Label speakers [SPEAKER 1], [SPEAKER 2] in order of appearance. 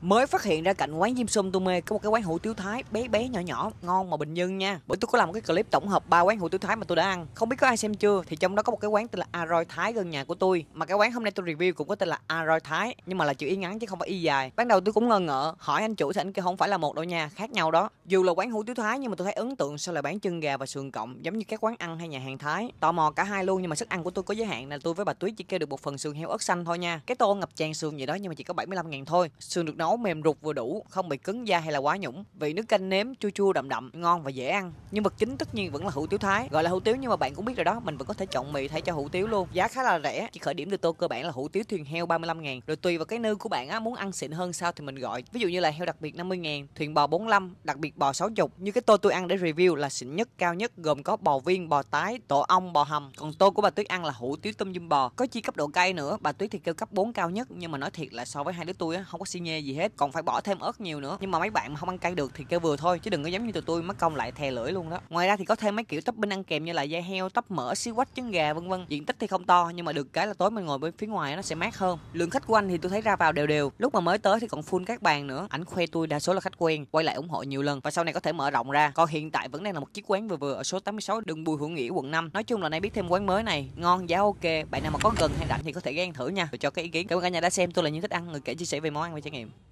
[SPEAKER 1] mới phát hiện ra cạnh quán Diêm Sum tôi mê có một cái quán hủ tiếu Thái bé bé nhỏ nhỏ ngon mà Bình Dân nha. Bữa tôi có làm một cái clip tổng hợp ba quán hủ tiếu Thái mà tôi đã ăn. Không biết có ai xem chưa thì trong đó có một cái quán tên là Aroi Thái gần nhà của tôi mà cái quán hôm nay tôi review cũng có tên là Aroi Thái nhưng mà là chữ y ngắn chứ không phải y dài. Ban đầu tôi cũng ngờ ngợ hỏi anh chủ thì anh kêu không phải là một đâu nha, khác nhau đó. Dù là quán hủ tiếu Thái nhưng mà tôi thấy ấn tượng sao lại bán chân gà và sườn cộng giống như các quán ăn hay nhà hàng Thái. Tò mò cả hai luôn nhưng mà sức ăn của tôi có giới hạn là tôi với bà Tuyết chỉ kêu được một phần sườn heo ớt xanh thôi nha. Cái tô ngập tràn sườn gì đó nhưng mà chỉ có 75 ngàn thôi. Sườn được nấu nấu mềm rụt vừa đủ, không bị cứng da hay là quá nhũng. Vị nước canh nếm chua chua đậm đậm, ngon và dễ ăn. Nhưng mực chính tất nhiên vẫn là hủ tiếu Thái, gọi là hủ tiếu nhưng mà bạn cũng biết rồi đó, mình vẫn có thể chọn mì thay cho hủ tiếu luôn. Giá khá là rẻ, chỉ khởi điểm từ tô cơ bản là hủ tiếu thuyền heo 35 000 Rồi tùy vào cái nư của bạn á, muốn ăn xịn hơn sao thì mình gọi. Ví dụ như là heo đặc biệt 50 000 thuyền bò 45, đặc biệt bò 60. Như cái tô tôi ăn để review là xịn nhất, cao nhất gồm có bò viên, bò tái, tổ ong, bò hầm. Còn tô của bà Tuyết ăn là hủ tiếu tôm dum bò, có chi cấp độ cay nữa. Bà Tuyết thì kêu cấp 4 cao nhất nhưng mà nói thiệt là so với hai đứa tôi á, không có xi nhê gì hết hết còn phải bỏ thêm ớt nhiều nữa nhưng mà mấy bạn mà không ăn cay được thì kêu vừa thôi chứ đừng có giống như tụi tôi mắc công lại thè lưỡi luôn đó ngoài ra thì có thêm mấy kiểu topping ăn kèm như là da heo tóc mỡ xíu quách trứng gà vân vân diện tích thì không to nhưng mà được cái là tối mình ngồi bên phía ngoài nó sẽ mát hơn lượng khách của anh thì tôi thấy ra vào đều đều lúc mà mới tới thì còn full các bàn nữa ảnh khoe tôi đa số là khách quen quay lại ủng hộ nhiều lần và sau này có thể mở rộng ra còn hiện tại vẫn đang là một chiếc quán vừa vừa ở số 86 đường Bùi Hữu Nghĩa quận 5 nói chung là nay biết thêm quán mới này ngon giá ok bạn nào mà có gần hay rảnh thì có thể ghé ăn thử nha rồi cho cái ý kiến cảm ơn cả nhà đã xem tôi là những thích ăn người kể chia sẻ về món ăn và trải nghiệm